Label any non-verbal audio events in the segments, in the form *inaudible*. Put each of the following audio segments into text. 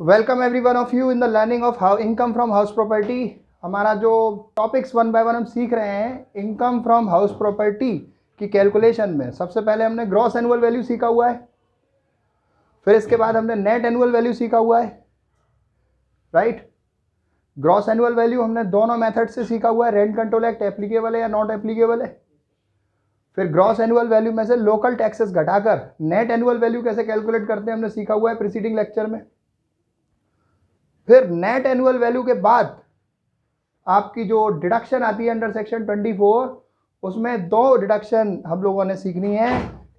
Welcome every one of you in the learning of how income from house property हमारा जो topics one by one हम सीख रहे हैं इनकम फ्रॉम हाउस प्रॉपर्टी की calculation में सबसे पहले हमने ग्रॉस एनुअल वैल्यू सीखा हुआ है फिर इसके बाद हमने नेट एनुअल वैल्यू सीखा हुआ है राइट ग्रॉस एनुअल वैल्यू हमने दोनों मेथड से सीखा हुआ है रेंट कंट्रोल एक्ट एप्लीकेबल है या नॉट एप्लीकेबल है फिर ग्रॉस एनुअल वैल्यू में से लोकल टैक्सेस घटाकर नेट एनुअल वैल्यू कैसे कैलकुलेट करते हैं हमने सीखा हुआ है प्रीसीडिंग लेक्चर में फिर नेट एनुअल वैल्यू के बाद आपकी जो डिडक्शन आती है अंडर सेक्शन 24 उसमें दो डिडक्शन हम लोगों ने सीखनी है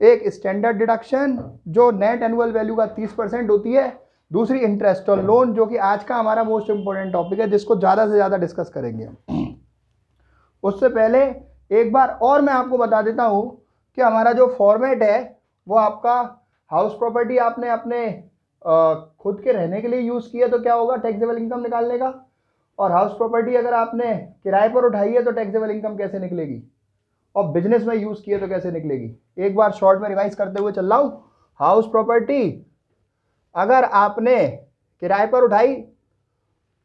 एक स्टैंडर्ड डिडक्शन जो नेट एनुअल वैल्यू का 30 परसेंट होती है दूसरी इंटरेस्ट और लोन जो कि आज का हमारा मोस्ट इम्पोर्टेंट टॉपिक है जिसको ज़्यादा से ज़्यादा डिस्कस करेंगे उससे पहले एक बार और मैं आपको बता देता हूँ कि हमारा जो फॉर्मेट है वो आपका हाउस प्रॉपर्टी आपने अपने खुद के रहने के लिए यूज़ किया तो क्या होगा टैक्सेबल इनकम निकालने का और हाउस प्रॉपर्टी अगर आपने किराए पर उठाई है तो टैक्सेबल इनकम कैसे निकलेगी और बिजनेस में यूज़ किया तो कैसे निकलेगी एक बार शॉर्ट में रिवाइज करते हुए चल रहा हूँ हाउस प्रॉपर्टी अगर आपने किराए पर उठाई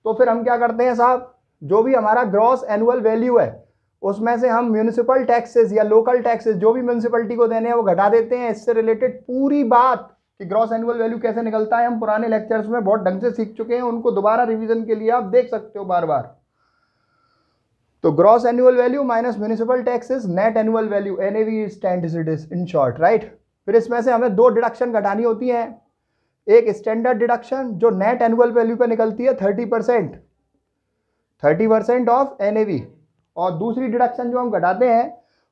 तो फिर हम क्या करते हैं साहब जो भी हमारा ग्रॉस एनुअल वैल्यू है उसमें से हम म्यूनिसिपल टैक्सेस या लोकल टैक्सेस जो भी म्यूनिसिपलिटी को देने हैं वो घटा देते हैं इससे रिलेटेड पूरी बात कि ग्रॉस एनुअल वैल्यू कैसे निकलता है हम पुराने लेक्चर्स में बहुत ढंग से सीख चुके हैं उनको दोबारा रिवीजन के लिए आप देख सकते हो बार बार तो gross annual value minus municipal taxes net annual value N A stand it is in short right फिर इसमें से हमें दो डिडक्शन घटानी होती हैं एक स्टैंडर्ड डिडक्शन जो नेट एनुअल वैल्यू पर निकलती है thirty percent thirty percent of N और दूसरी डिडक्शन जो हम घटाते हैं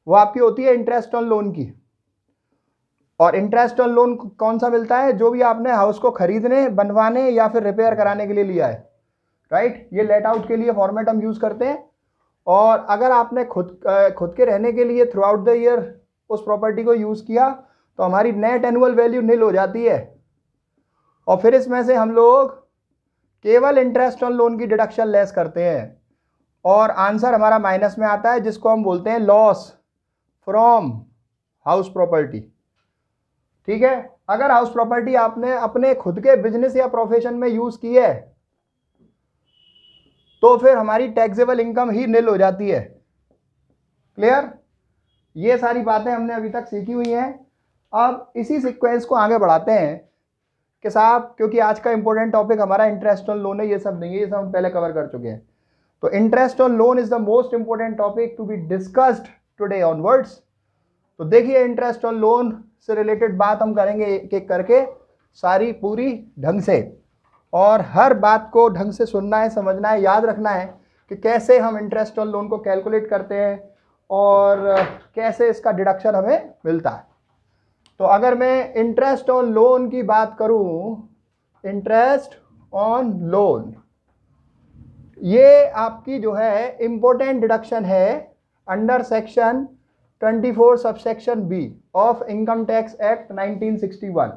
वो आपकी होती है इंटरेस्ट ऑन लोन की और इंटरेस्ट ऑन लोन कौन सा मिलता है जो भी आपने हाउस को खरीदने बनवाने या फिर रिपेयर कराने के लिए लिया है राइट ये लेट आउट के लिए फॉर्मेट हम यूज़ करते हैं और अगर आपने खुद खुद के रहने के लिए थ्रू आउट द ईयर उस प्रॉपर्टी को यूज़ किया तो हमारी नेट एनुअल वैल्यू नील हो जाती है और फिर इसमें से हम लोग केवल इंटरेस्ट ऑन लोन की डिडक्शन लेस करते हैं और आंसर हमारा माइनस में आता है जिसको हम बोलते हैं लॉस फ्रॉम हाउस प्रॉपर्टी ठीक है अगर हाउस प्रॉपर्टी आपने अपने खुद के बिजनेस या प्रोफेशन में यूज की है तो फिर हमारी टैक्सेबल इनकम ही निल हो जाती है क्लियर ये सारी बातें हमने अभी तक सीखी हुई हैं अब इसी सीक्वेंस को आगे बढ़ाते हैं कि साहब क्योंकि आज का इंपॉर्टेंट टॉपिक हमारा इंटरेस्ट ऑन लोन है ये सब नहीं है ये सब हम पहले कवर कर चुके हैं तो interest on loan is the most important topic to be discussed today onwards तो देखिए इंटरेस्ट और लोन से रिलेटेड बात हम करेंगे एक एक करके सारी पूरी ढंग से और हर बात को ढंग से सुनना है समझना है याद रखना है कि कैसे हम इंटरेस्ट और लोन को कैलकुलेट करते हैं और कैसे इसका डिडक्शन हमें मिलता है तो अगर मैं इंटरेस्ट ऑन लोन की बात करूं इंटरेस्ट ऑन लोन ये आपकी जो है इम्पोर्टेंट डिडक्शन है under section twenty four subsection B of income tax act 1961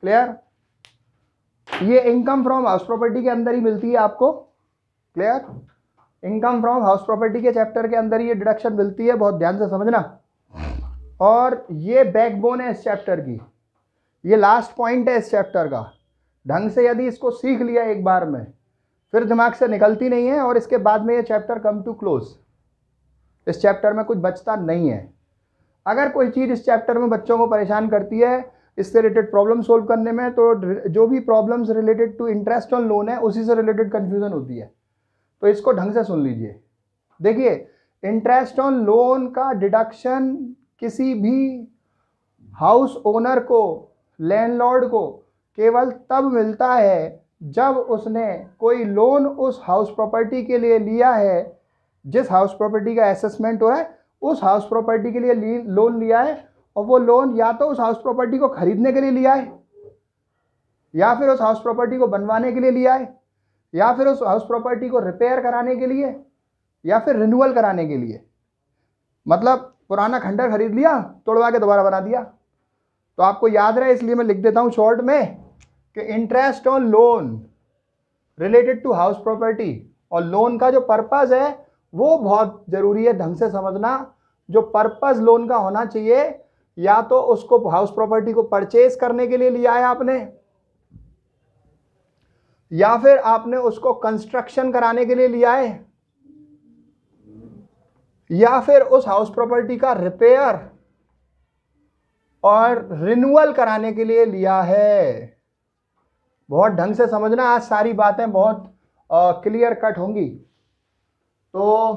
clear ये इनकम फ्रॉम हाउस प्रॉपर्टी के अंदर ही मिलती है आपको clear income from house property के चैप्टर के अंदर ये डिडक्शन मिलती है बहुत ध्यान से समझना और ये बैकबोन है इस चैप्टर की ये लास्ट पॉइंट है इस चैप्टर का ढंग से यदि इसको सीख लिया एक बार में फिर दिमाग से निकलती नहीं है और इसके बाद में ये चैप्टर कम टू क्लोज़ इस चैप्टर में कुछ बचता नहीं है अगर कोई चीज़ इस चैप्टर में बच्चों को परेशान करती है इससे रिलेटेड प्रॉब्लम सोल्व करने में तो जो भी problems related to interest on loan है उसी से रिलेटेड कन्फ्यूज़न होती है तो इसको ढंग से सुन लीजिए देखिए इंटरेस्ट ऑन लोन का डिडक्शन किसी भी हाउस ओनर को लैंडलॉर्ड को केवल तब मिलता है जब उसने कोई लोन उस हाउस प्रॉपर्टी के लिए लिया है जिस हाउस प्रॉपर्टी का असेसमेंट हो रहा है उस हाउस प्रॉपर्टी के लिए लोन लिया है और वो लोन या तो उस हाउस प्रॉपर्टी को खरीदने के लिए लिया है या फिर उस हाउस प्रॉपर्टी को बनवाने के लिए लिया है या फिर उस हाउस प्रॉपर्टी को रिपेयर कराने के लिए या फिर रिन्यूअल कराने के लिए मतलब पुराना खंडर खरीद लिया तोड़वा के दोबारा बना दिया तो आपको याद रहे इसलिए मैं लिख देता हूँ शॉर्ट में कि interest on loan related to house property और लोन का जो पर्पज़ है वो बहुत ज़रूरी है ढंग से समझना जो पर्पज़ लोन का होना चाहिए या तो उसको हाउस प्रॉपर्टी को परचेज करने के लिए लिया है आपने या फिर आपने उसको कंस्ट्रक्शन कराने के लिए लिया है या फिर उस हाउस प्रॉपर्टी का रिपेयर और रिन्यूअल कराने के लिए लिया है बहुत ढंग से समझना आज सारी बातें बहुत क्लियर कट होंगी तो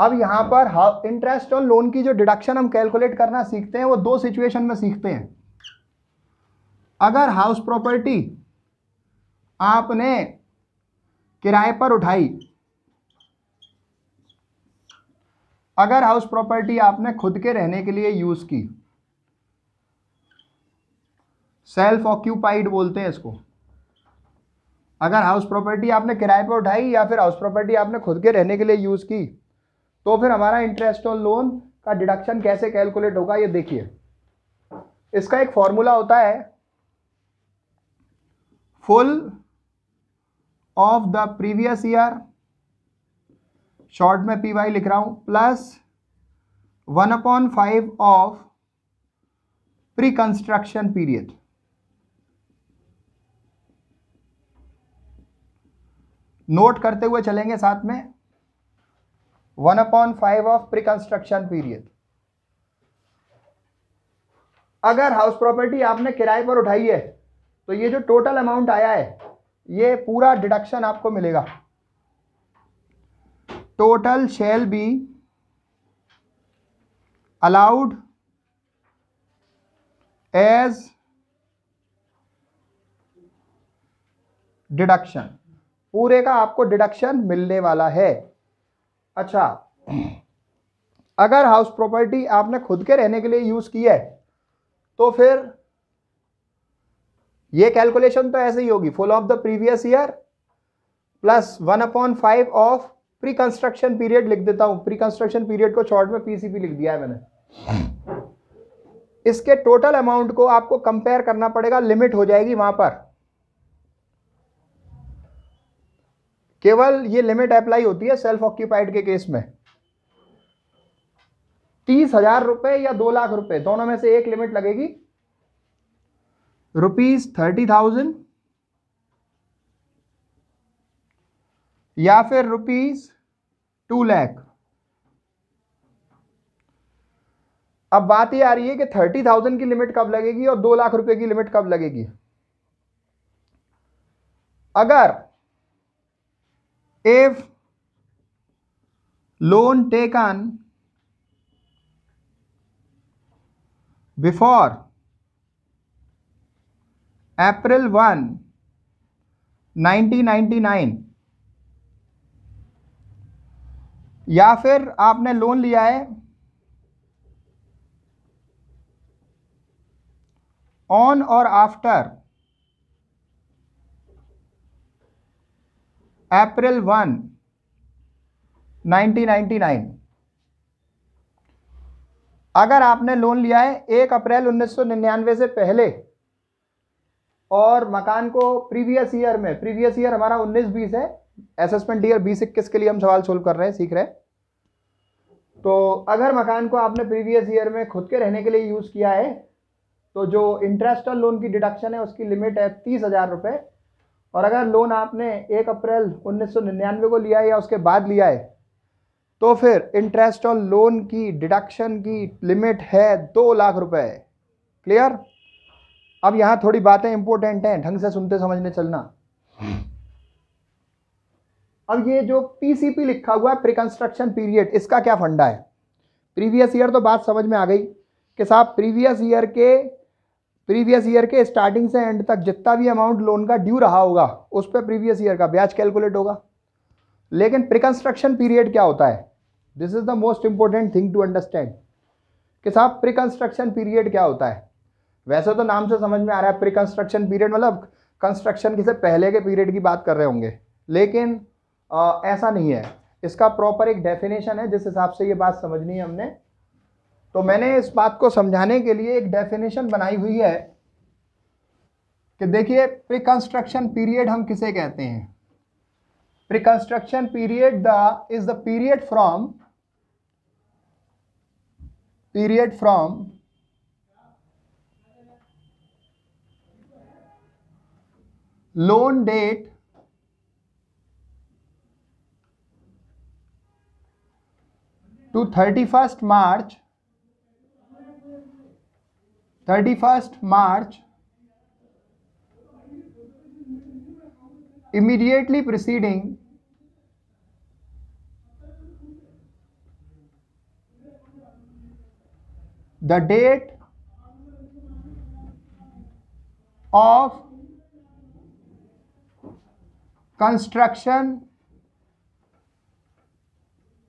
अब यहाँ पर इंटरेस्ट और लोन की जो डिडक्शन हम कैलकुलेट करना सीखते हैं वो दो सिचुएशन में सीखते हैं अगर हाउस प्रॉपर्टी आपने किराए पर उठाई अगर हाउस प्रॉपर्टी आपने खुद के रहने के लिए यूज की सेल्फ ऑक्यूपाइड बोलते हैं इसको अगर हाउस प्रॉपर्टी आपने किराए पर उठाई या फिर हाउस प्रॉपर्टी आपने खुद के रहने के लिए यूज़ की तो फिर हमारा इंटरेस्ट ऑन लोन का डिडक्शन कैसे कैलकुलेट होगा ये देखिए इसका एक फॉर्मूला होता है full of the previous year short में पी वाई लिख रहा हूँ plus one upon five of pre construction period note करते हुए चलेंगे साथ में one upon five of pre construction period अगर हाउस प्रॉपर्टी आपने किराए पर उठाई है तो ये जो टोटल अमाउंट आया है ये पूरा डिडक्शन आपको मिलेगा total shall be allowed as deduction पूरे का आपको डिडक्शन मिलने वाला है अच्छा अगर हाउस प्रॉपर्टी आपने खुद के रहने के लिए यूज़ की है तो फिर ये कैलकुलेशन तो ऐसे ही होगी full of the previous year plus one upon five of pre construction period लिख देता हूं प्री कंस्ट्रक्शन पीरियड को शॉर्ट में पीसीपी लिख दिया है मैंने इसके टोटल अमाउंट को आपको कंपेयर करना पड़ेगा लिमिट हो जाएगी वहां पर केवल ये लिमिट अप्लाई होती है सेल्फ ऑक्यूपाइड के केस में तीस हजार रुपए या दो लाख रुपए दोनों में से एक लिमिट लगेगी रुपीज थर्टी थाउजेंड या फिर रुपीज टू लैख अब बात ये आ रही है कि थर्टी थाउजेंड की लिमिट कब लगेगी और दो लाख रुपए की लिमिट कब लगेगी अगर if loan taken before April 1 1999 या फिर आपने लोन लिया है ऑन और आफ्टर अप्रैल वन 1999 अगर आपने लोन लिया है एक अप्रैल 1999 से पहले और मकान को प्रीवियस ईयर में प्रीवियस ईयर हमारा 19 बीस है असेसमेंट ईयर बीस इक्कीस के लिए हम सवाल सोल्व कर रहे हैं सीख रहे हैं तो अगर मकान को आपने प्रीवियस ईयर में खुद के रहने के लिए यूज़ किया है तो जो इंटरेस्ट और लोन की डिडक्शन है उसकी लिमिट है तीस हज़ार रुपये और अगर लोन आपने एक अप्रैल 1999 को लिया है या उसके बाद लिया है तो फिर इंटरेस्ट और लोन की डिडक्शन की लिमिट है दो लाख रुपए क्लियर अब यहाँ थोड़ी बातें इंपॉर्टेंट हैं ढंग से सुनते समझने चलना अब ये जो पीसीपी लिखा हुआ है प्रिकंस्ट्रक्शन पीरियड इसका क्या फंडा है प्रीवियस ईयर तो बात समझ में आ गई कि साहब प्रीवियस ईयर के प्रीवियस ईयर के स्टार्टिंग से एंड तक जितना भी अमाउंट लोन का ड्यू रहा होगा उस पर प्रीवियस ईयर का ब्याज कैलकुलेट होगा लेकिन प्रिकंस्ट्रक्शन पीरियड क्या होता है this is the most important thing to understand कि साहब प्रिकंस्ट्रक्शन पीरियड क्या होता है वैसे तो नाम से समझ में आ रहा है प्रिकंस्ट्रक्शन पीरियड मतलब कंस्ट्रक्शन से पहले के पीरियड की बात कर रहे होंगे लेकिन आ, ऐसा नहीं है इसका प्रॉपर एक डेफिनेशन है जिस हिसाब से ये बात समझनी है हमने तो मैंने इस बात को समझाने के लिए एक डेफिनेशन बनाई हुई है कि देखिए प्रिकंस्ट्रक्शन पीरियड हम किसे कहते हैं construction period the is the period from period from loan to thirty first March 2021 thirty first March immediately proceeding the date of construction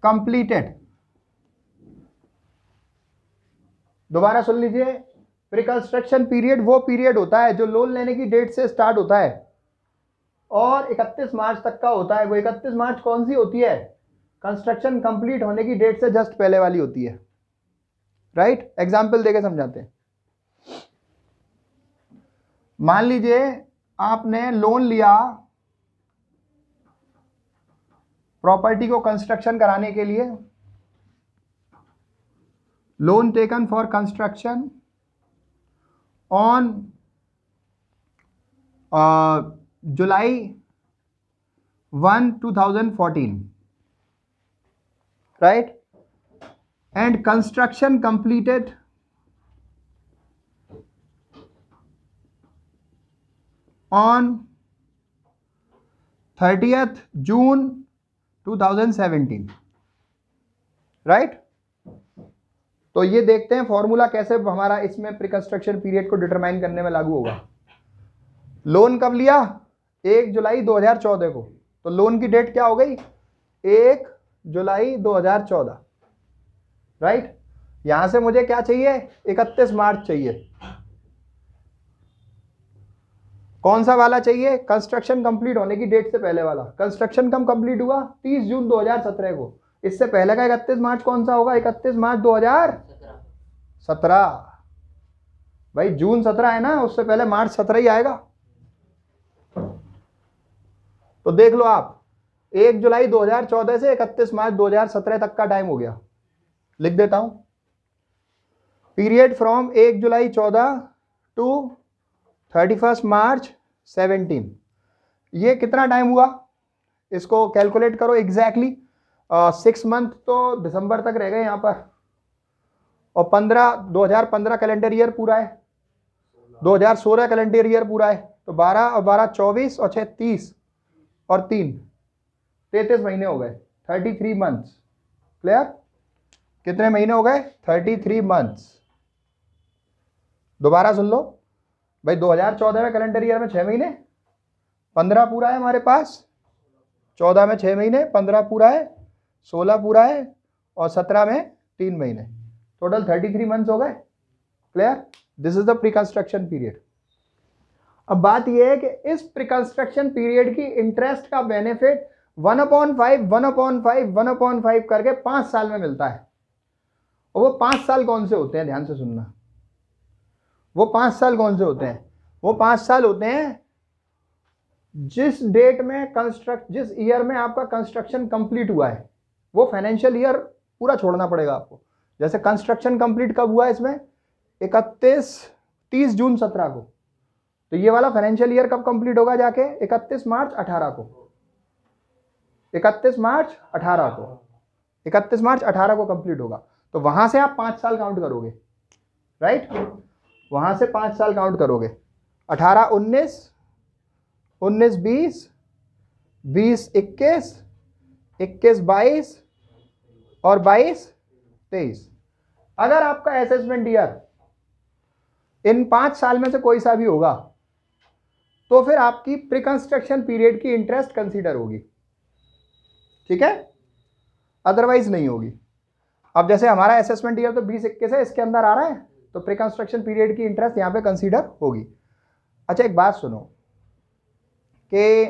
completed दोबारा सुन लीजिए प्रिकंस्ट्रक्शन पीरियड वो पीरियड होता है जो लोन लेने की डेट से स्टार्ट होता है और 31 मार्च तक का होता है वो 31 मार्च कौन सी होती है कंस्ट्रक्शन कंप्लीट होने की डेट से जस्ट पहले वाली होती है राइट एग्जाम्पल देके समझाते हैं मान लीजिए आपने लोन लिया प्रॉपर्टी को कंस्ट्रक्शन कराने के लिए loan taken for construction on uh, July 1 2014 right and construction completed on 30th June 2017 right तो ये देखते हैं फॉर्मूला कैसे हमारा इसमें प्रिकंस्ट्रक्शन पीरियड को डिटरमाइन करने में लागू होगा लोन कब लिया एक जुलाई 2014 को तो लोन की डेट क्या हो गई एक जुलाई 2014 राइट यहां से मुझे क्या चाहिए 31 मार्च चाहिए कौन सा वाला चाहिए कंस्ट्रक्शन कंप्लीट होने की डेट से पहले वाला कंस्ट्रक्शन कब कंप्लीट हुआ 30 जून 2017 को इससे पहले का इकतीस मार्च कौन सा होगा इकतीस मार्च दो हजार सत्रह भाई जून सत्रह है ना उससे पहले मार्च सत्रह ही आएगा तो देख लो आप एक जुलाई 2014 से इकतीस मार्च 2017 तक का टाइम हो गया लिख देता हूं पीरियड फ्रॉम एक जुलाई 14 टू 31 मार्च 17 ये कितना टाइम हुआ इसको कैलकुलेट करो एग्जैक्टली exactly सिक्स मंथ तो दिसंबर तक रह गए यहाँ पर और पंद्रह दो हज़ार पंद्रह कैलेंडर ईयर पूरा है दो हज़ार सोलह कैलेंडर ईयर पूरा है तो बारह और बारह चौबीस और छः तीस और तीन तैतीस महीने हो गए थर्टी थ्री मंथ्स क्लियर कितने महीने हो गए थर्टी थ्री मंथ्स दोबारा सुन लो भाई दो हज़ार चौदह में कैलेंडर ईयर में छः महीने पंद्रह पूरा है हमारे पास चौदह में छः महीने पंद्रह पूरा है सोलह पूरा है और सत्रह में तीन महीने टोटल थर्टी थ्री मंथ्स हो गए clear this is the preconstruction period अब बात यह है कि इस प्रिकंस्ट्रक्शन पीरियड की इंटरेस्ट का benefit one upon five one upon five one upon five करके पांच साल में मिलता है और वो पांच साल कौन से होते हैं ध्यान से सुनना वो पांच साल कौन से होते हैं वो पांच साल होते हैं जिस डेट में कंस्ट्रक्ट जिस ईयर में आपका कंस्ट्रक्शन कंप्लीट हुआ है वो फाइनेंशियल ईयर पूरा छोड़ना पड़ेगा आपको जैसे कंस्ट्रक्शन कंप्लीट कब हुआ इसमें इकतीस तीस जून सत्रह को तो ये वाला फाइनेंशियल ईयर कब कंप्लीट होगा जाके इकतीस मार्च अठारह को इकतीस मार्च अठारह को इकतीस मार्च अठारह को कंप्लीट होगा तो वहां से आप पांच साल काउंट करोगे राइट वहां से पांच साल काउंट करोगे अठारह उन्नीस उन्नीस बीस बीस इक्कीस इक्कीस बाईस और बाईस तेईस अगर आपका असेसमेंट ईयर इन पाँच साल में से कोई सा भी होगा तो फिर आपकी प्रीकंस्ट्रक्शन पीरियड की इंटरेस्ट कंसीडर होगी ठीक है अदरवाइज नहीं होगी अब जैसे हमारा असेसमेंट ईयर तो बीस इक्कीस है इसके अंदर आ रहा है तो प्रीकंस्ट्रक्शन पीरियड की इंटरेस्ट यहाँ पे कंसीडर होगी अच्छा एक बात सुनो कि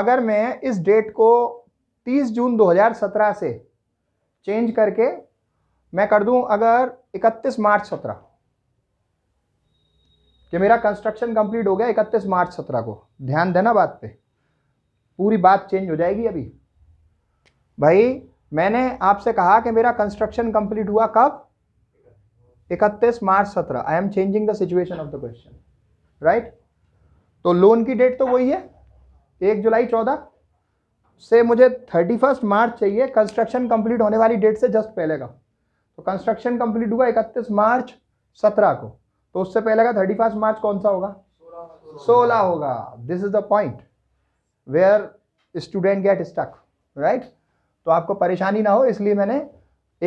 अगर मैं इस डेट को 30 जून 2017 से चेंज करके मैं कर दूं अगर 31 मार्च 17 कि मेरा कंस्ट्रक्शन कंप्लीट हो गया 31 मार्च 17 को ध्यान देना बात पे पूरी बात चेंज हो जाएगी अभी भाई मैंने आपसे कहा कि मेरा कंस्ट्रक्शन कंप्लीट हुआ कब 31 March 17 I am changing the situation of the question right तो लोन की डेट तो वही है एक जुलाई चौदह से मुझे थर्टी फर्स्ट मार्च चाहिए कंस्ट्रक्शन कंप्लीट होने वाली डेट से जस्ट पहले का तो कंस्ट्रक्शन कंप्लीट हुआ इकतीस मार्च सत्रह को तो उससे पहले का थर्टी फर्स्ट मार्च कौन सा होगा सोलह होगा this is the point where student get stuck right तो आपको परेशानी ना हो इसलिए मैंने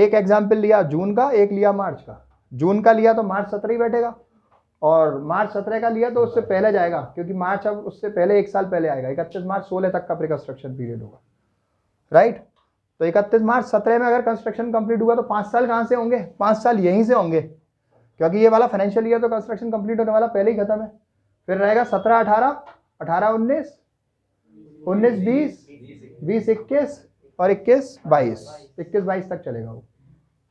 एक एग्जाम्पल लिया जून का एक लिया मार्च का जून का लिया तो मार्च सत्रह ही बैठेगा और मार्च सत्रह का लिया तो उससे पहले जाएगा क्योंकि मार्च अब उससे पहले एक साल पहले आएगा इकतीस मार्च सोलह तक का प्रिकन्स्ट्रक्शन पीरियड होगा राइट तो इकतीस मार्च सत्रह में अगर कंस्ट्रक्शन कंप्लीट हुआ तो पाँच साल कहाँ से होंगे पाँच साल यहीं से होंगे क्योंकि ये वाला फाइनेंशियल ईयर तो कंस्ट्रक्शन कंप्लीट होने वाला पहले ही खत्म है फिर रहेगा सत्रह अठारह अठारह उन्नीस उन्नीस बीस बीस इक्कीस और इक्कीस बाईस इक्कीस बाईस तक चलेगा वो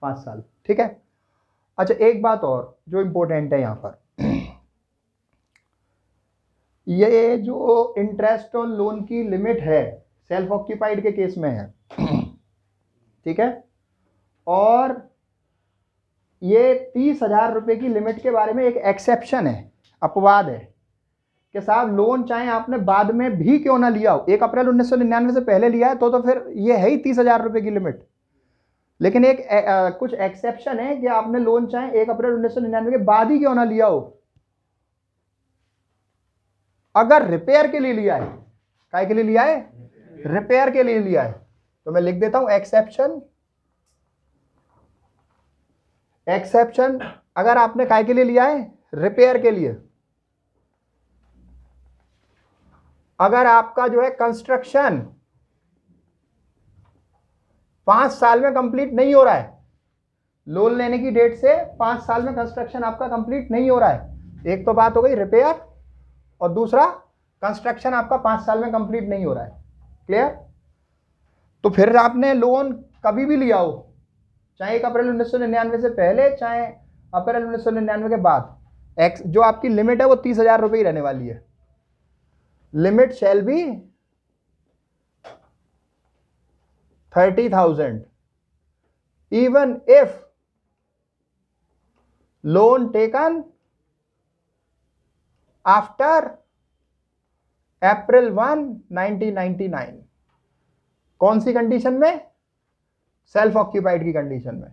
पाँच साल ठीक है अच्छा एक बात और जो इम्पोर्टेंट है यहाँ पर ये जो इंटरेस्ट ऑन लोन की लिमिट है सेल्फ ऑक्यूपाइड के केस में है *clears throat* ठीक है और ये तीस हज़ार रुपये की लिमिट के बारे में एक एक्सेप्शन है अपवाद है कि साहब लोन चाहे आपने बाद में भी क्यों ना लिया हो एक अप्रैल उन्नीस सौ निन्यानवे से पहले लिया है तो तो फिर ये है ही तीस हज़ार रुपये की लिमिट लेकिन एक ए, आ, कुछ एक्सेप्शन है कि आपने लोन चाहे एक अप्रैल उन्नीस सौ निन्यानवे के बाद ही क्यों ना लिया हो अगर रिपेयर के लिए लिया है काय के लिए लिया है रिपेयर के लिए लिया है तो मैं लिख देता हूं एक्सेप्शन एक्सेप्शन अगर आपने काय के लिए लिया है रिपेयर के लिए अगर आपका जो है कंस्ट्रक्शन पांच साल में कंप्लीट नहीं हो रहा है लोन लेने की डेट से पांच साल में कंस्ट्रक्शन आपका कंप्लीट नहीं हो रहा है एक तो बात हो गई रिपेयर और दूसरा कंस्ट्रक्शन आपका पाँच साल में कंप्लीट नहीं हो रहा है क्लियर तो फिर आपने लोन कभी भी लिया हो चाहे एक अप्रैल उन्नीस सौ निन्यानवे से पहले चाहे अप्रैल उन्नीस सौ निन्यानवे के बाद एक्स जो आपकी लिमिट है वो तीस हज़ार रुपये ही रहने वाली है limit shall be thirty thousand even if loan taken after April one 1999 कौन सी कंडीशन में सेल्फ ऑक्यूपाइड की कंडीशन में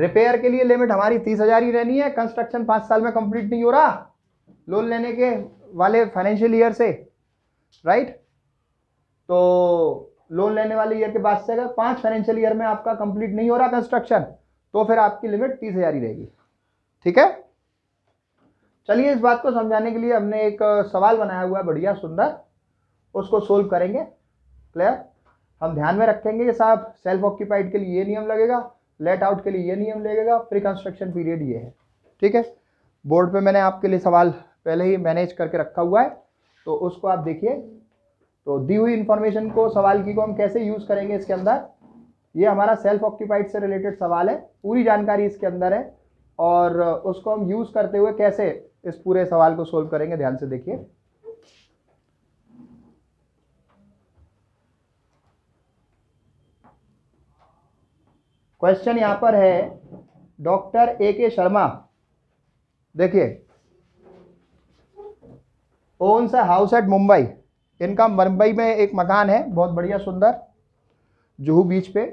रिपेयर के लिए लिमिट हमारी तीस हजार ही रहनी है कंस्ट्रक्शन पांच साल में कंप्लीट नहीं हो रहा लोन लेने के वाले फाइनेंशियल ईयर से राइट तो लोन लेने वाले ईयर के बाद से अगर पांच फाइनेंशियल ईयर में आपका कंप्लीट नहीं हो रहा कंस्ट्रक्शन तो फिर आपकी लिमिट तीस हजार ही रहेगी ठीक है चलिए इस बात को समझाने के लिए हमने एक सवाल बनाया हुआ है बढ़िया सुंदर उसको सोल्व करेंगे क्लियर हम ध्यान में रखेंगे कि साहब सेल्फ ऑक्यूपाइड के लिए ये नियम लगेगा लेट आउट के लिए ये नियम लगेगा प्री कंस्ट्रक्शन पीरियड ये है ठीक है बोर्ड पे मैंने आपके लिए सवाल पहले ही मैनेज करके रखा हुआ है तो उसको आप देखिए तो दी हुई इंफॉर्मेशन को सवाल की को हम कैसे यूज़ करेंगे इसके अंदर ये हमारा सेल्फ ऑक्यूपाइड से रिलेटेड सवाल है पूरी जानकारी इसके अंदर है और उसको हम यूज़ करते हुए कैसे इस पूरे सवाल को सोल्व करेंगे ध्यान से देखिए क्वेश्चन यहां पर है डॉक्टर ए के शर्मा देखिए ओन्स हाउस एट मुंबई इनका मुंबई में एक मकान है बहुत बढ़िया सुंदर जुहू बीच पे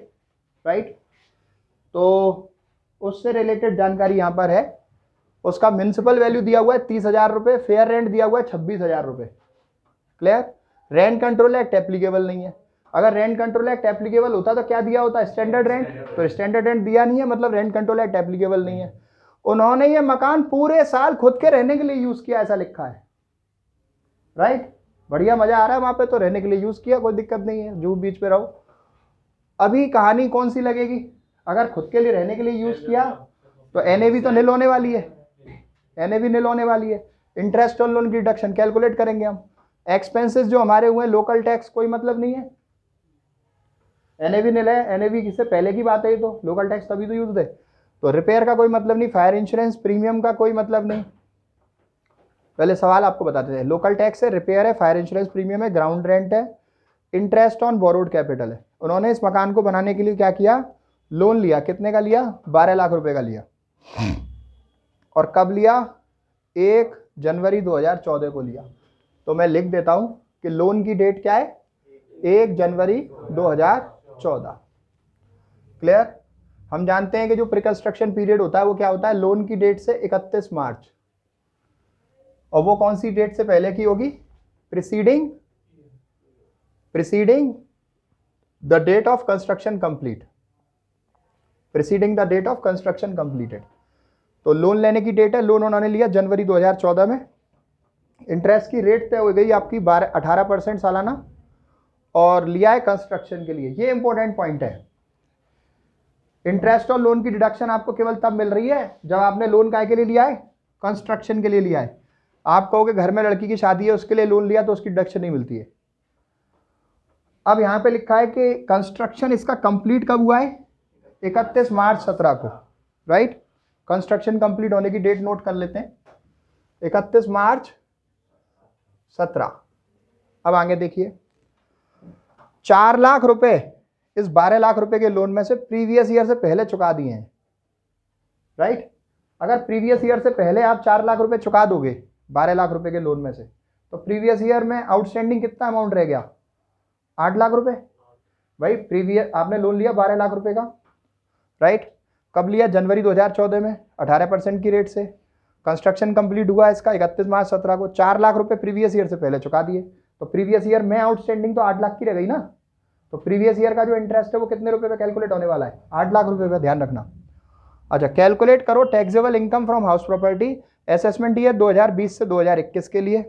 राइट तो उससे रिलेटेड जानकारी यहां पर है उसका म्यूनसिपल वैल्यू दिया हुआ है तीस हज़ार रुपये फेयर रेंट दिया हुआ है छब्बीस हज़ार रुपये clear rent control act applicable नहीं है अगर रेंट कंट्रोल एक्ट एप्लीकेबल होता तो क्या दिया होता स्टैंडर्ड रेंट तो स्टैंडर्ड रेंट दिया नहीं है मतलब रेंट कंट्रोल एक्ट एप्लीकेबल नहीं है उन्होंने ये मकान पूरे साल खुद के रहने के लिए यूज़ किया ऐसा लिखा है राइट बढ़िया मज़ा आ रहा है वहां पे तो रहने के लिए यूज़ किया कोई दिक्कत नहीं है जू बीच पे रहो अभी कहानी कौन सी लगेगी अगर खुद के लिए रहने के लिए यूज़ किया तो एन तो निल होने वाली है एन ए निल होने वाली है इंटरेस्ट ऑन लोन की डिडक्शन कैलकुलेट करेंगे हम एक्सपेंसेस जो हमारे हुए हैं लोकल टैक्स कोई मतलब नहीं है एन ए निल है एन ए किससे पहले की बात है ये तो लोकल टैक्स तभी तो यूज दे तो रिपेयर का कोई मतलब नहीं फायर इंश्योरेंस प्रीमियम का कोई मतलब नहीं पहले सवाल आपको बताते हैं लोकल टैक्स है रिपेयर है फायर इंश्योरेंस प्रीमियम है ग्राउंड रेंट है इंटरेस्ट ऑन बोरोड कैपिटल है उन्होंने इस मकान को बनाने के लिए क्या किया लोन लिया कितने का लिया बारह लाख रुपए का लिया और कब लिया एक जनवरी 2014 को लिया तो मैं लिख देता हूं कि लोन की डेट क्या है एक जनवरी 2014 क्लियर हम जानते हैं कि जो प्रिकंस्ट्रक्शन पीरियड होता है वो क्या होता है लोन की डेट से 31 मार्च और वो कौन सी डेट से पहले की होगी preceding preceding the date of construction complete preceding the date of construction completed तो लोन लेने की डेट है लोन उन्होंने लिया जनवरी 2014 में इंटरेस्ट की रेट तय हो गई आपकी बारह अठारह परसेंट सालाना और लिया है कंस्ट्रक्शन के लिए ये इंपॉर्टेंट पॉइंट है इंटरेस्ट और लोन की डिडक्शन आपको केवल तब मिल रही है जब आपने लोन काय के लिए लिया है कंस्ट्रक्शन के लिए लिया है आप कहोगे घर में लड़की की शादी है उसके लिए लोन लिया तो उसकी डिडक्शन नहीं मिलती है अब यहाँ पे लिखा है कि कंस्ट्रक्शन इसका कंप्लीट कब हुआ है इकतीस मार्च सत्रह को राइट कंस्ट्रक्शन कंप्लीट होने की डेट नोट कर लेते हैं इकतीस मार्च सत्रह अब आगे देखिए चार लाख रुपए इस बारह लाख रुपए के लोन में से प्रीवियस ईयर से पहले चुका दिए हैं राइट अगर प्रीवियस ईयर से पहले आप चार लाख रुपए चुका दोगे बारह लाख रुपए के लोन में से तो प्रीवियस ईयर में आउटस्टैंडिंग कितना अमाउंट रह गया आठ लाख रुपए भाई प्रीवियस आपने लोन लिया बारह लाख रुपए का राइट कब लिया जनवरी 2014 में 18 परसेंट की रेट से कंस्ट्रक्शन कंप्लीट हुआ इसका इकतीस मार्च सत्रह को चार लाख रुपए प्रीवियस ईयर से पहले चुका दिए तो प्रीवियस ईयर में आउटस्टैंडिंग तो आठ लाख की रह गई ना तो प्रीवियस ईयर का जो इंटरेस्ट है वो कितने रुपए पे कैलकुलेट होने वाला है आठ लाख रुपए पे ध्यान रखना अच्छा कैलकुलेट करो taxable income from house property assessment year दो से दो के लिए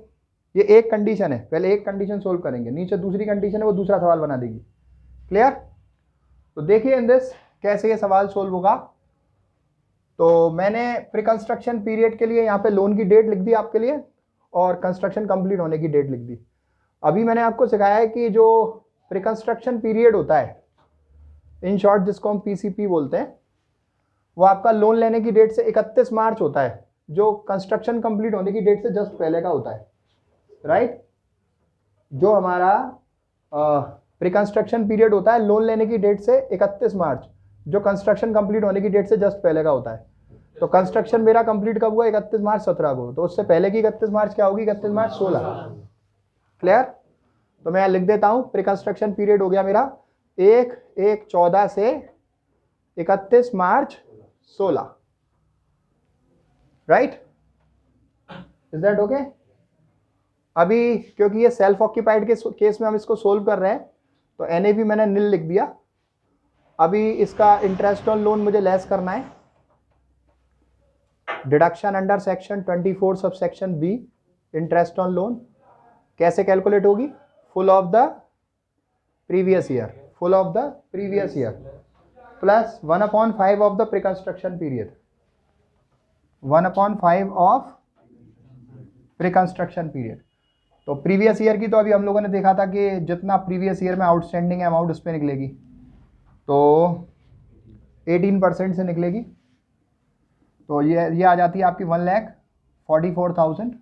ये एक कंडीशन है पहले एक कंडीशन सोल्व करेंगे नीचे दूसरी कंडीशन है वो दूसरा सवाल बना देगी क्लियर तो देखिए इन दिस कैसे ये सवाल सोल्व होगा तो मैंने प्री कंस्ट्रक्शन पीरियड के लिए यहाँ पे लोन की डेट लिख दी आपके लिए और कंस्ट्रक्शन कंप्लीट होने की डेट लिख दी अभी मैंने आपको सिखाया है कि जो प्री कंस्ट्रक्शन पीरियड होता है इन शॉर्ट जिसको हम पीसीपी बोलते हैं वो आपका लोन लेने की डेट से 31 मार्च होता है जो कंस्ट्रक्शन कंप्लीट होने की डेट से जस्ट पहले का होता है राइट right? जो हमारा प्री कंस्ट्रक्शन पीरियड होता है लोन लेने की डेट से 31 मार्च जो कंस्ट्रक्शन कंप्लीट होने की डेट से जस्ट पहले का होता है तो कंस्ट्रक्शन मेरा कंप्लीट कब हुआ इकतीस मार्च सत्रह को तो उससे पहले की इकतीस मार्च क्या होगी इकतीस मार्च सोलह क्लियर तो मैं लिख देता हूँ प्री कंस्ट्रक्शन पीरियड हो गया मेरा एक एक चौदह से इकतीस मार्च सोलह राइट इज दैट ओके अभी क्योंकि ये सेल्फ ऑक्यूपाइड के केस में हम इसको सोल्व कर रहे हैं तो एन मैंने नील लिख दिया अभी इसका इंटरेस्ट ऑन लोन मुझे लेस करना है deduction under section 24 sub section B interest on loan कैसे कैलकुलेट होगी full of the previous year full of the previous year plus one upon five of the preconstruction period one upon five of preconstruction period तो previous year की तो अभी हम लोगों ने देखा था कि जितना प्रीवियस ईयर में आउटस्टैंडिंग अमाउंट उस पर निकलेगी तो 18 परसेंट से निकलेगी तो ये ये आ जाती है आपकी one lakh forty four thousand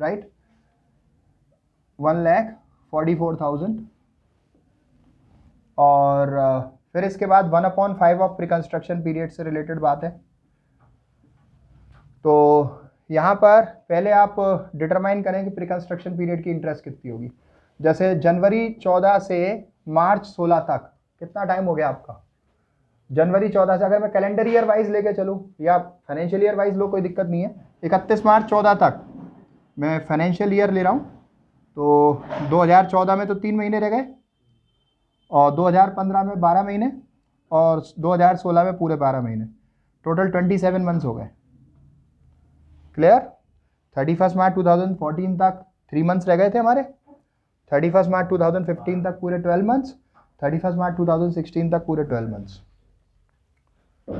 right one lakh forty four thousand और फिर इसके बाद one upon five of reconstruction period से रिलेटेड बात है तो यहाँ पर पहले आप डिटरमाइन करें कि प्रिकन्स्ट्रक्शन पीरियड की इंटरेस्ट कितनी होगी जैसे जनवरी 14 से मार्च 16 तक कितना टाइम हो गया आपका जनवरी चौदह से अगर मैं कैलेंडर ईयर वाइज लेके चलूँ या फाइनेंशियल ईयर वाइज लो कोई दिक्कत नहीं है इकतीस मार्च चौदह तक मैं फाइनेंशियल ईयर ले रहा हूँ तो 2014 में तो तीन महीने रह गए और 2015 में बारह महीने और 2016 में पूरे बारह महीने टोटल 27 मंथ्स हो गए क्लियर थर्टी फर्स्ट मार्च 2014 तक थ्री मंथ्स रह गए थे हमारे थर्टी फर्स्ट मार्च 2015 तक पूरे 12 months thirty first March two thousand sixteen तक पूरे ट्वेल्व मंथ्स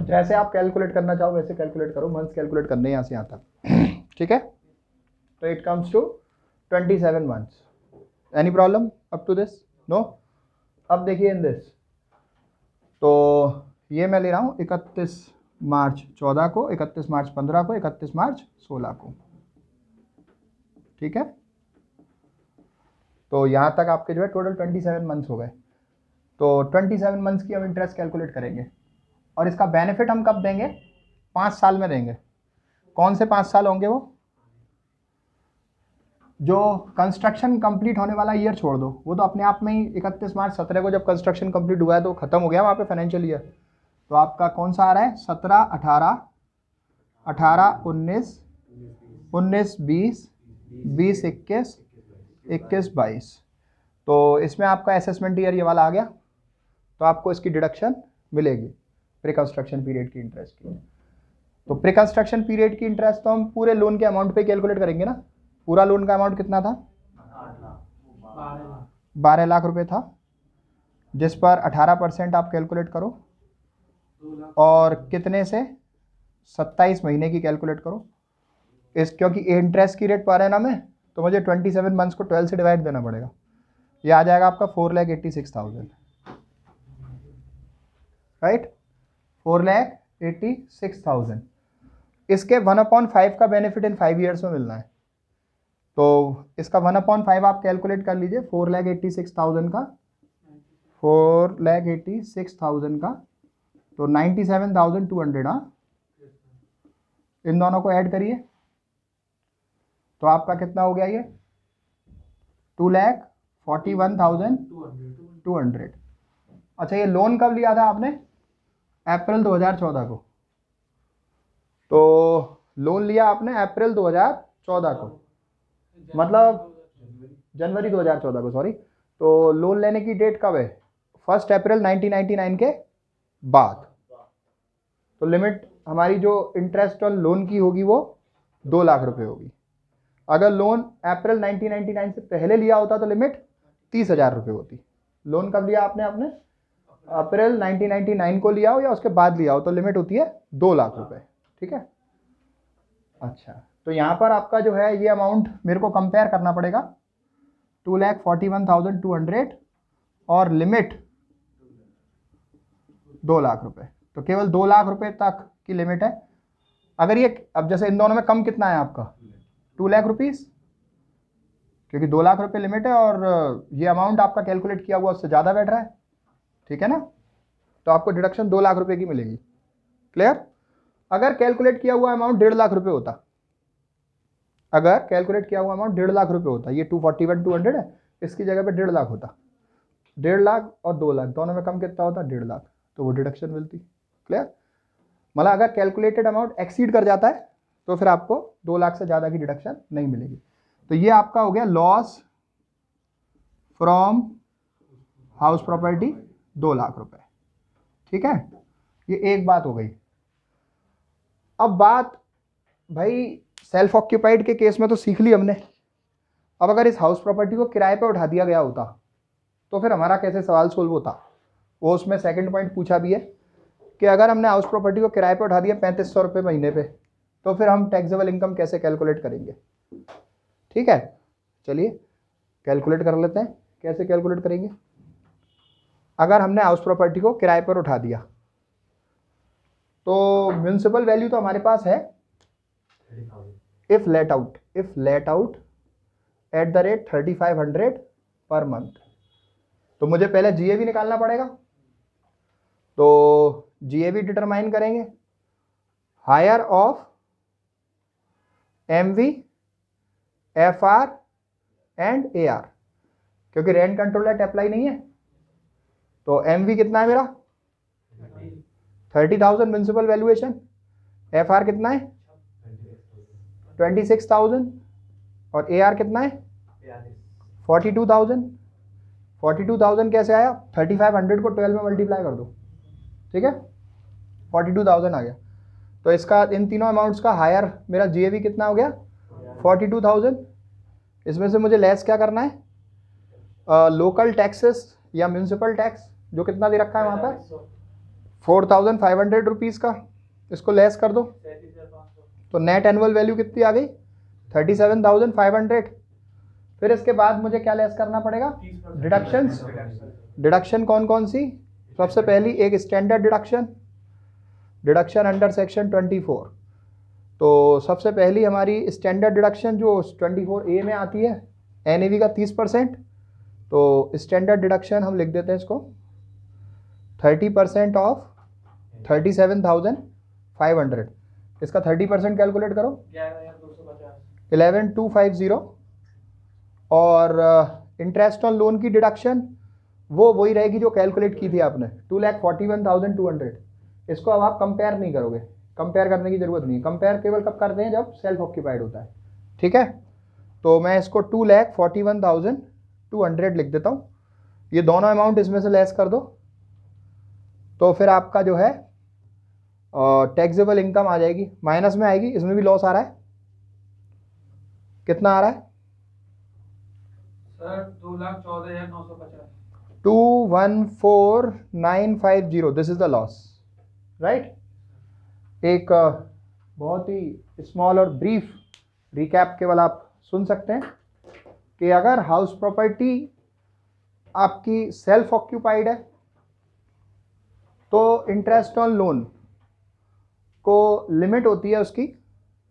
जैसे आप कैलकुलेट करना चाहो वैसे कैलकुलेट करो मंथ्स कैलकुलेट करने यहाँ से यहाँ तक ठीक है तो it comes to twenty seven months any problem up to this no अब देखिए इन दिस तो ये मैं ले रहा हूँ इकतीस मार्च चौदह को इकतीस मार्च पंद्रह को इकतीस मार्च सोलह को ठीक है तो यहाँ तक आपके जो है टोटल ट्वेंटी सेवन मंथ्स हो गए तो ट्वेंटी सेवन मंथ्स की हम इंटरेस्ट कैलकुलेट करेंगे और इसका बेनिफिट हम कब देंगे पाँच साल में देंगे कौन से पाँच साल होंगे वो जो कंस्ट्रक्शन कंप्लीट होने वाला ईयर छोड़ दो वो तो अपने आप में ही इकतीस मार्च सत्रह को जब कंस्ट्रक्शन कंप्लीट हुआ है तो ख़त्म हो गया वहाँ पे फाइनेंशियल ईयर तो आपका कौन सा आ रहा है सत्रह अठारह अठारह उन्नीस उन्नीस बीस बीस इक्कीस इक्कीस बाईस तो इसमें आपका असेसमेंट ईयर ये वाला आ गया तो आपको इसकी डिडक्शन मिलेगी प्रिकंस्ट्रक्शन पीरियड की इंटरेस्ट की तो प्रिकंस्ट्रक्शन पीरियड की इंटरेस्ट तो हम पूरे लोन के अमाउंट पे कैलकुलेट करेंगे ना पूरा लोन का अमाउंट कितना था बारह लाख रुपए था जिस पर अठारह परसेंट आप कैलकुलेट करो और कितने से सत्ताईस महीने की कैलकुलेट करो इस क्योंकि इंटरेस्ट की रेट पा रहे ना मैं तो मुझे ट्वेंटी सेवन मंथ्स को ट्वेल्व से डिवाइड देना पड़ेगा ये आ जाएगा आपका four lakh eighty six thousand right four lakh eighty six thousand इसके वन अपॉन फाइव का बेनिफिट इन फाइव ईयर्स में मिलना है तो इसका वन अपॉन फाइव आप कैलकुलेट कर लीजिए four lakh eighty six thousand का four lakh eighty six thousand का तो ninety seven thousand two hundred हाँ इन दोनों को ऐड करिए तो आपका कितना हो गया ये two lakh forty one thousand two hundred अच्छा ये लोन कब लिया था आपने अप्रैल 2014 को तो लोन लिया आपने अप्रैल 2014 को मतलब जनवरी 2014 को सॉरी तो लोन लेने की डेट कब है फर्स्ट अप्रैल 1999 के बाद तो लिमिट हमारी जो इंटरेस्ट ऑन लोन की होगी वो दो लाख रुपए होगी अगर लोन अप्रैल 1999 से पहले लिया होता तो लिमिट तीस हज़ार रुपये होती लोन कब लिया आपने आपने अप्रैल 1999 को लिया हो या उसके बाद लिया हो तो लिमिट होती है दो लाख हाँ। रुपए ठीक है अच्छा तो यहाँ पर आपका जो है ये अमाउंट मेरे को कंपेयर करना पड़ेगा two lakh forty one thousand two hundred और लिमिट दो लाख रुपए तो केवल दो लाख रुपए तक की लिमिट है अगर ये अब जैसे इन दोनों में कम कितना है आपका टू लाख रुपीज़ क्योंकि दो लाख रुपए लिमिट है और ये अमाउंट आपका कैलकुलेट किया हुआ उससे ज़्यादा बैठ रहा है ठीक है ना तो आपको डिडक्शन दो लाख रुपए की मिलेगी क्लियर अगर कैलकुलेट किया हुआ अमाउंट डेढ़ लाख रुपए होता अगर कैलकुलेट किया हुआ अमाउंट डेढ़ लाख रुपए होता ये two forty one two hundred है इसकी जगह पे डेढ़ लाख होता डेढ़ लाख और दो लाख दोनों में कम कितना होता डेढ़ लाख तो वो डिडक्शन मिलती क्लियर मतलब अगर कैलकुलेटेड अमाउंट एक्सीड कर जाता है तो फिर आपको दो लाख से ज़्यादा की डिडक्शन नहीं मिलेगी तो ये आपका हो गया लॉस फ्रॉम हाउस प्रॉपर्टी दो लाख रुपए ठीक है ये एक बात हो गई अब बात भाई सेल्फ ऑक्यूपाइड के केस में तो सीख ली हमने अब अगर इस हाउस प्रॉपर्टी को किराए पे उठा दिया गया होता तो फिर हमारा कैसे सवाल सोल्व होता वो उसमें सेकंड पॉइंट पूछा भी है कि अगर हमने हाउस प्रॉपर्टी को किराए पे उठा दिया पैंतीस सौ रुपये महीने पे तो फिर हम टैक्सेबल इनकम कैसे कैलकुलेट करेंगे ठीक है चलिए कैलकुलेट कर लेते हैं कैसे कैलकुलेट करेंगे अगर हमने हाउस प्रॉपर्टी को किराए पर उठा दिया तो म्यूनसिपल वैल्यू तो हमारे पास है if let out if let out at the rate thirty five hundred per month तो मुझे पहले जीए भी निकालना पड़ेगा तो जीए भी डिटरमाइन करेंगे higher of M V F R and A R क्योंकि रेंट कंट्रोल एट अप्लाई नहीं है तो एम कितना है मेरा thirty thousand municipal valuation F R कितना है ट्वेंटी सिक्स थाउजेंड और ए आर कितना है forty two thousand forty two thousand कैसे आया थर्टी फाइव हंड्रेड को ट्वेल्व में मल्टीप्लाई कर दो ठीक है फोर्टी टू थाउजेंड आ गया तो इसका इन तीनों अमाउंट्स का हायर मेरा जी कितना हो गया फोर्टी टू थाउजेंड इसमें से मुझे लेस क्या करना है लोकल टैक्सेस या म्यूनसिपल टैक्स जो कितना दे रखा है वहाँ पर four thousand five hundred rupees का इसको लेस कर दो तो नेट एनुअल वैल्यू कितनी आ गई thirty seven thousand five hundred फिर इसके बाद मुझे क्या लेस करना पड़ेगा डिडक्शंस डिडक्शन कौन कौन सी सबसे पहली एक standard deduction deduction under section twenty four तो सबसे पहली हमारी स्टैंडर्ड डिडक्शन जो ट्वेंटी फोर ए में आती है एन का तीस परसेंट तो स्टैंडर्ड डिडक्शन हम लिख देते हैं इसको thirty percent of thirty seven thousand five hundred इसका थर्टी परसेंट कैलकुलेट करो इलेवन टू फाइव ज़ीरो और इंटरेस्ट ऑन लोन की डिडक्शन वो वही रहेगी जो कैलकुलेट की थी आपने two lakh forty one thousand two hundred इसको अब आप कंपेयर नहीं करोगे कंपेयर करने की ज़रूरत नहीं है कंपेयर केवल कब करते हैं जब सेल्फ ऑक्यूपाइड होता है ठीक है तो मैं इसको two lakh forty one thousand two hundred लिख देता हूँ ये दोनों अमाउंट इसमें से लेस कर दो तो फिर आपका जो है टैक्सेबल इनकम आ जाएगी माइनस में आएगी इसमें भी लॉस आ रहा है कितना आ रहा है सर दो लाख चौदह हज़ार नौ सौ पचास two one four nine five zero this is the loss right एक बहुत ही स्मॉल और ब्रीफ रिकैप केवल आप सुन सकते हैं कि अगर हाउस प्रॉपर्टी आपकी सेल्फ ऑक्यूपाइड है तो इंटरेस्ट ऑन लोन को लिमिट होती है उसकी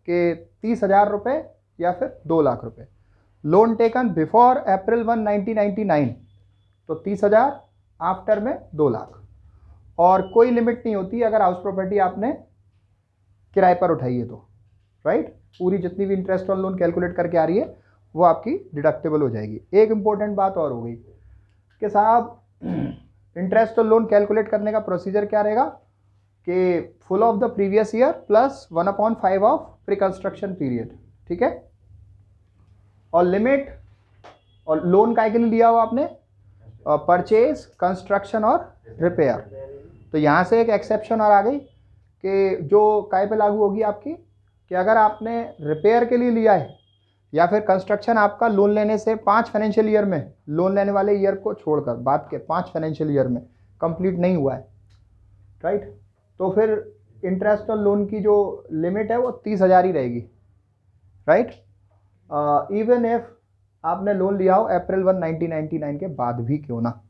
कि तीस हज़ार रुपये या फिर दो लाख रुपए loan taken before April one nineteen ninety nine तो तीस हज़ार आफ्टर में दो लाख और कोई लिमिट नहीं होती अगर हाउस प्रॉपर्टी आपने किराए पर उठाई है तो राइट पूरी जितनी भी इंटरेस्ट ऑन लोन कैलकुलेट करके आ रही है वो आपकी डिडक्टेबल हो जाएगी एक इम्पॉर्टेंट बात और हो गई कि साहब इंटरेस्ट और लोन कैलकुलेट करने का प्रोसीजर क्या रहेगा कि full of the previous year plus one upon five of pre construction period ठीक है और लिमिट और लोन काय के लिए लिया हुआ आपने परचेज कंस्ट्रक्शन और रिपेयर तो यहाँ से एक एक्सेप्शन और आ गई कि जो काय पे लागू होगी आपकी कि अगर आपने रिपेयर के लिए लिया है या फिर कंस्ट्रक्शन आपका लोन लेने से पाँच फाइनेंशियल ईयर में लोन लेने वाले ईयर को छोड़कर बात के पाँच फाइनेंशियल ईयर में कंप्लीट नहीं हुआ है राइट तो फिर इंटरेस्ट और लोन की जो लिमिट है वो तीस हज़ार ही रहेगी राइट इवन इफ आपने लोन लिया हो अप्रैल वन नाइनटीन के बाद भी क्यों ना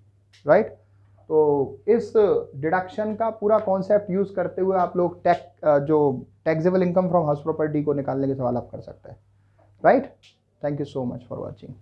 राइट right? तो इस डिडक्शन का पूरा कॉन्सेप्ट यूज़ करते हुए आप लोग टैक्स जो taxable income from house property को निकालने के सवाल आप कर सकते हैं right thank you so much for watching